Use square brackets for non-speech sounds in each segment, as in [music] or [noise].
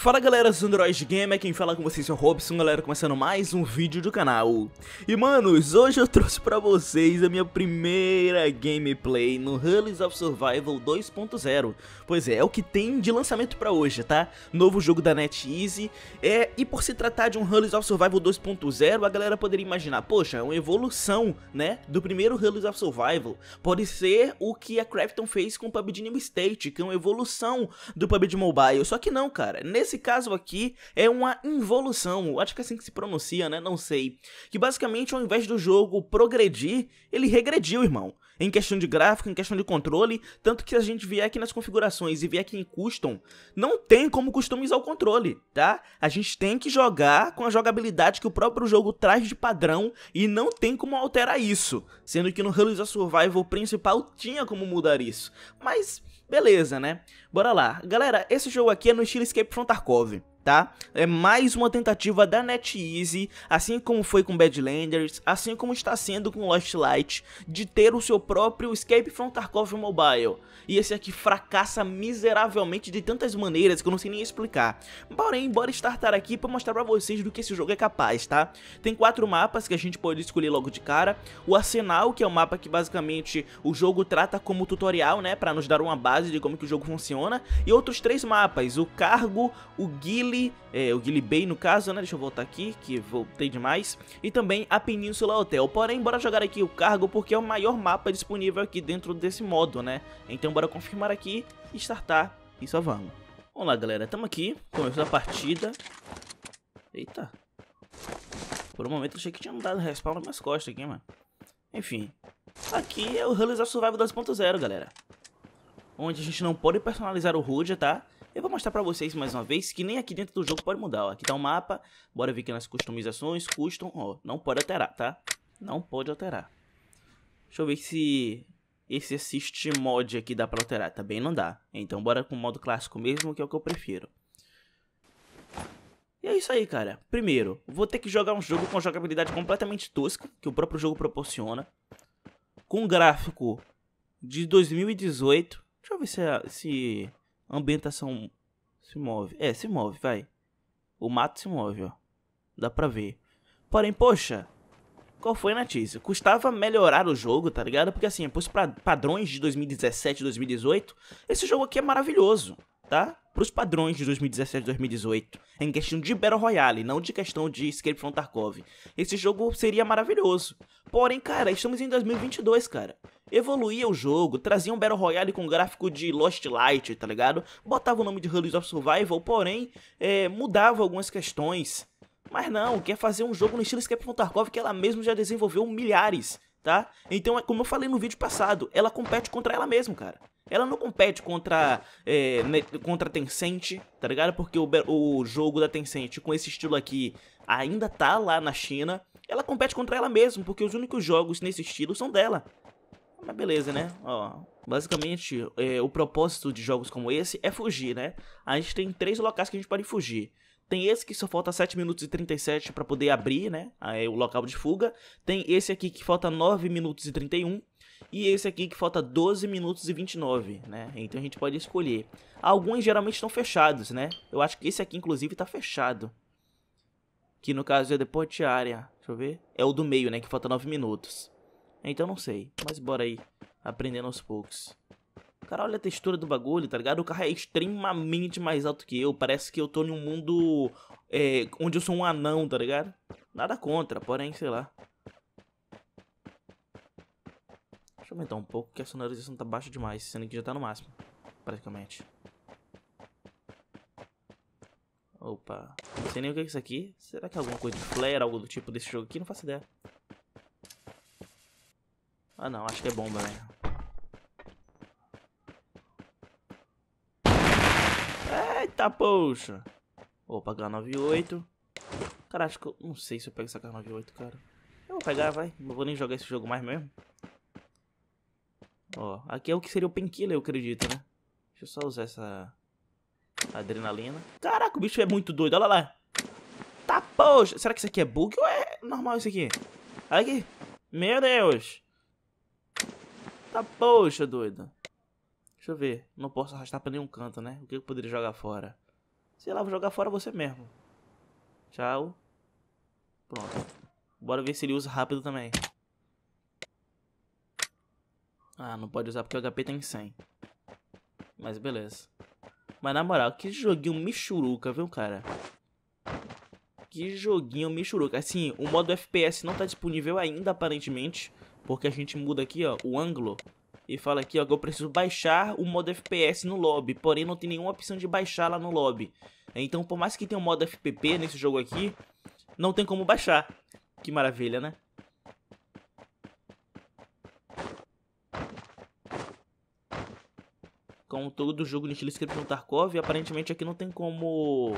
Fala galera dos Android de Game, quem fala com vocês é o Robson, galera, começando mais um vídeo do canal. E manos, hoje eu trouxe pra vocês a minha primeira gameplay no Hullies of Survival 2.0. Pois é, é o que tem de lançamento pra hoje, tá? Novo jogo da NetEase, é, e por se tratar de um Hullies of Survival 2.0, a galera poderia imaginar, poxa, é uma evolução, né, do primeiro Hullies of Survival. Pode ser o que a Crafton fez com o PUBG New State, que é uma evolução do PUBG Mobile, só que não, cara, nesse esse caso aqui é uma involução, acho que é assim que se pronuncia, né? Não sei. Que basicamente, ao invés do jogo progredir, ele regrediu, irmão. Em questão de gráfico, em questão de controle, tanto que se a gente vier aqui nas configurações e vier aqui em custom, não tem como customizar o controle, tá? A gente tem que jogar com a jogabilidade que o próprio jogo traz de padrão e não tem como alterar isso, sendo que no Halo Survival principal tinha como mudar isso. Mas beleza, né? Bora lá. Galera, esse jogo aqui é no estilo Escape from Tarkov tá? É mais uma tentativa da NetEase, assim como foi com Badlanders, assim como está sendo com Lost Light, de ter o seu próprio Escape from Tarkov Mobile. E esse aqui fracassa miseravelmente de tantas maneiras que eu não sei nem explicar. Porém, bora startar aqui para mostrar para vocês do que esse jogo é capaz, tá? Tem quatro mapas que a gente pode escolher logo de cara. O Arsenal, que é o mapa que basicamente o jogo trata como tutorial, né? Para nos dar uma base de como que o jogo funciona. E outros três mapas, o Cargo, o Guile é, o Gili Bay no caso, né? Deixa eu voltar aqui, que voltei demais. E também a Península Hotel. Porém, bora jogar aqui o cargo, porque é o maior mapa disponível aqui dentro desse modo, né? Então bora confirmar aqui, startar e só vamos. Vamos lá, galera. Tamo aqui. Começou a partida. Eita. Por um momento achei que tinha dado respawn nas minhas costas aqui, mano. Enfim. Aqui é o Realizar Survival 2.0, galera. Onde a gente não pode personalizar o HUD, tá? Eu vou mostrar pra vocês mais uma vez que nem aqui dentro do jogo pode mudar, ó. Aqui tá o um mapa, bora ver aqui nas customizações, custom, ó. Não pode alterar, tá? Não pode alterar. Deixa eu ver se esse assist mod aqui dá pra alterar. Também não dá. Então bora com o modo clássico mesmo, que é o que eu prefiro. E é isso aí, cara. Primeiro, vou ter que jogar um jogo com jogabilidade completamente tosca, que o próprio jogo proporciona. Com um gráfico de 2018. Deixa eu ver se, a, se a ambientação se move. É, se move, vai. O mato se move, ó. Dá pra ver. Porém, poxa, qual foi a notícia? Custava melhorar o jogo, tá ligado? Porque assim, pros padrões de 2017, 2018, esse jogo aqui é maravilhoso tá? Para os padrões de 2017 e 2018, é em questão de Battle Royale, não de questão de Escape from Tarkov. Esse jogo seria maravilhoso. Porém, cara, estamos em 2022, cara. Evoluía o jogo, trazia um Battle Royale com gráfico de Lost Light, tá ligado? Botava o nome de Release of Survival, porém, é, mudava algumas questões. Mas não, quer fazer um jogo no estilo Escape from Tarkov que ela mesma já desenvolveu milhares tá? Então, é como eu falei no vídeo passado, ela compete contra ela mesma, cara. Ela não compete contra, é, contra a Tencent, tá ligado? Porque o, o jogo da Tencent com esse estilo aqui ainda tá lá na China. Ela compete contra ela mesma, porque os únicos jogos nesse estilo são dela. Mas beleza, né? Ó, basicamente, é, o propósito de jogos como esse é fugir, né? A gente tem três locais que a gente pode fugir. Tem esse que só falta 7 minutos e 37 para poder abrir, né? Aí, o local de fuga. Tem esse aqui que falta 9 minutos e 31. E esse aqui que falta 12 minutos e 29, né? Então a gente pode escolher. Alguns geralmente estão fechados, né? Eu acho que esse aqui, inclusive, está fechado. Que no caso é depois de área. Deixa eu ver. É o do meio, né? Que falta 9 minutos. Então não sei. Mas bora aí. Aprendendo aos poucos. Cara, olha a textura do bagulho, tá ligado? O carro é extremamente mais alto que eu. Parece que eu tô em um mundo é, onde eu sou um anão, tá ligado? Nada contra, porém, sei lá. Deixa eu aumentar um pouco, que a sonorização tá baixa demais, sendo que já tá no máximo, praticamente. Opa, não sei nem o que é isso aqui. Será que é alguma coisa de flare, algo do tipo desse jogo aqui? Não faço ideia. Ah não, acho que é bomba, né? Eita, poxa. Opa, pagar 98 Cara, acho que eu... Não sei se eu pego essa K98, cara. Eu vou pegar, vai. Não vou nem jogar esse jogo mais mesmo. Ó, aqui é o que seria o Penquila, eu acredito, né? Deixa eu só usar essa... Adrenalina. Caraca, o bicho é muito doido, olha lá. Tá, poxa. Será que isso aqui é bug ou é normal isso aqui? Olha aqui. Meu Deus. Tá, poxa, doido. Deixa eu ver. Não posso arrastar pra nenhum canto, né? O que eu poderia jogar fora? Sei lá, vou jogar fora você mesmo. Tchau. Pronto. Bora ver se ele usa rápido também. Ah, não pode usar porque o HP tem 100. Mas beleza. Mas na moral, que joguinho michuruca, viu, cara? Que joguinho michuruca. Assim, o modo FPS não tá disponível ainda, aparentemente. Porque a gente muda aqui, ó, o ângulo e fala aqui ó, que eu preciso baixar o modo FPS no lobby, porém não tem nenhuma opção de baixar lá no lobby. Então por mais que tenha um modo FPP nesse jogo aqui, não tem como baixar. Que maravilha, né? Como todo jogo no estilo script no Tarkov, aparentemente aqui não tem como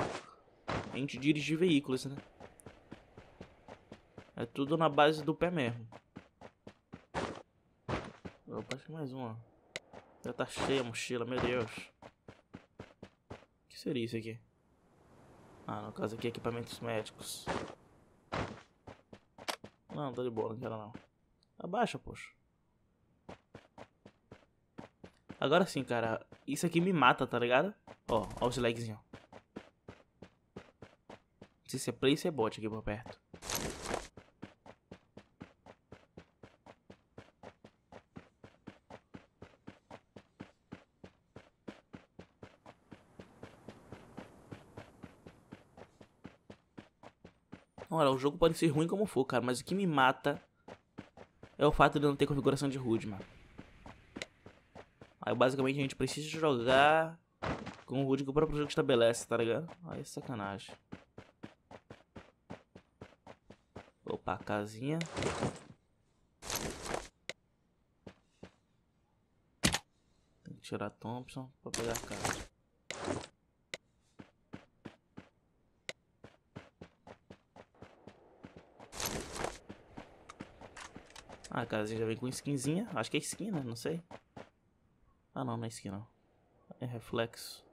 a gente dirigir veículos, né? É tudo na base do pé mesmo. Eu passei mais uma. Já tá cheia a mochila, meu Deus. O que seria isso aqui? Ah, no caso aqui equipamentos médicos. Não, tá de boa, não quero não. Abaixa, poxa. Agora sim, cara. Isso aqui me mata, tá ligado? Ó, ó os lagzinhos. Não sei se é play, se é bot aqui por perto. Olha, o jogo pode ser ruim como for, cara, mas o que me mata é o fato de não ter configuração de HUD, mano. Aí basicamente a gente precisa jogar com o HUD que o próprio jogo estabelece, tá ligado? Aí é sacanagem. Opa, casinha. Tem que tirar a Thompson pra pegar a casa. Ah, cara, já vem com skinzinha. Acho que é skin, né? Não sei. Ah, não, não é skin, não. É reflexo.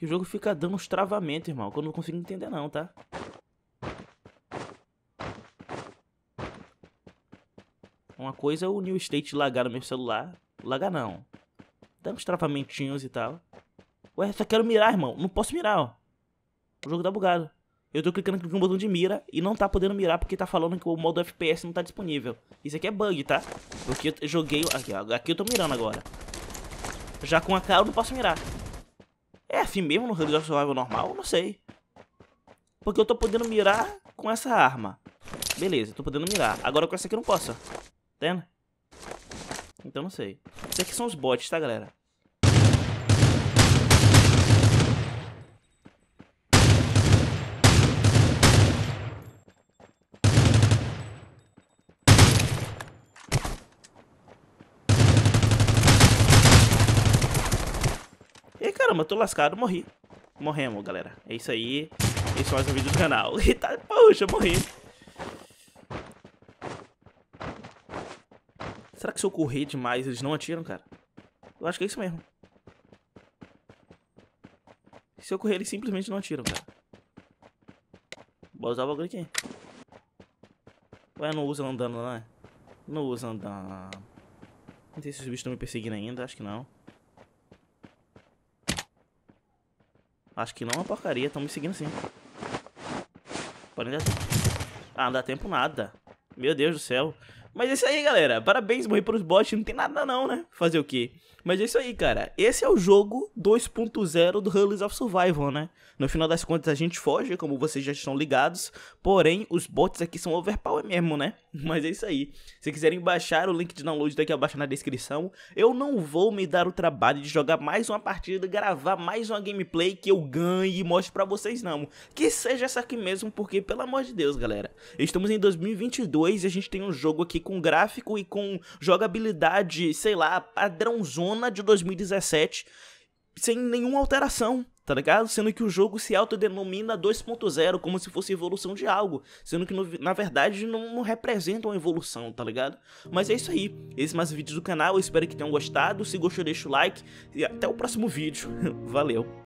E o jogo fica dando uns travamentos, irmão, que eu não consigo entender não, tá? Uma coisa é o New State lagar no meu celular. Lagar não. Dá uns travamentinhos e tal. Ué, só quero mirar, irmão. Não posso mirar, ó o jogo tá bugado. Eu tô clicando aqui no botão de mira e não tá podendo mirar porque tá falando que o modo FPS não tá disponível. Isso aqui é bug, tá? Porque eu joguei... Aqui, ó, aqui eu tô mirando agora. Já com a cara eu não posso mirar. É assim mesmo no Resident Survival normal? Não sei. Porque eu tô podendo mirar com essa arma. Beleza, tô podendo mirar. Agora com essa aqui eu não posso, ó. Tá então não sei. Isso aqui são os bots, tá, galera? caramba, tô lascado, morri. Morremos, galera. É isso aí. Esse é mais um vídeo do canal. [laughs] Eita, tá, poxa, morri. Será que se eu correr demais eles não atiram, cara? Eu acho que é isso mesmo. Se eu correr, eles simplesmente não atiram, cara. Vou usar o bagulho aqui. Ué, não usa andando, né? Não usa andando. Não sei se os bichos estão me perseguindo ainda, acho que não. Acho que não é uma porcaria. Estão me seguindo sim. Porém, dá tempo. Ah, não dá tempo nada. Meu Deus do céu. Mas é isso aí, galera. Parabéns, morri para os bots. Não tem nada não, né? Fazer o quê? Mas é isso aí, cara. Esse é o jogo 2.0 do Rules of Survival, né? No final das contas, a gente foge, como vocês já estão ligados. Porém, os bots aqui são overpower mesmo, né? [laughs] Mas é isso aí. Se quiserem baixar, o link de download daqui tá abaixo na descrição. Eu não vou me dar o trabalho de jogar mais uma partida, gravar mais uma gameplay que eu ganhe e mostre pra vocês, não. Que seja essa aqui mesmo, porque, pelo amor de Deus, galera. Estamos em 2022 e a gente tem um jogo aqui com gráfico e com jogabilidade, sei lá, padrãozona de 2017 sem nenhuma alteração tá ligado? Sendo que o jogo se autodenomina 2.0 como se fosse evolução de algo, sendo que no, na verdade não, não representa uma evolução, tá ligado? Mas é isso aí, esses é mais vídeos do canal, eu espero que tenham gostado, se gostou deixa o like e até o próximo vídeo, [laughs] valeu!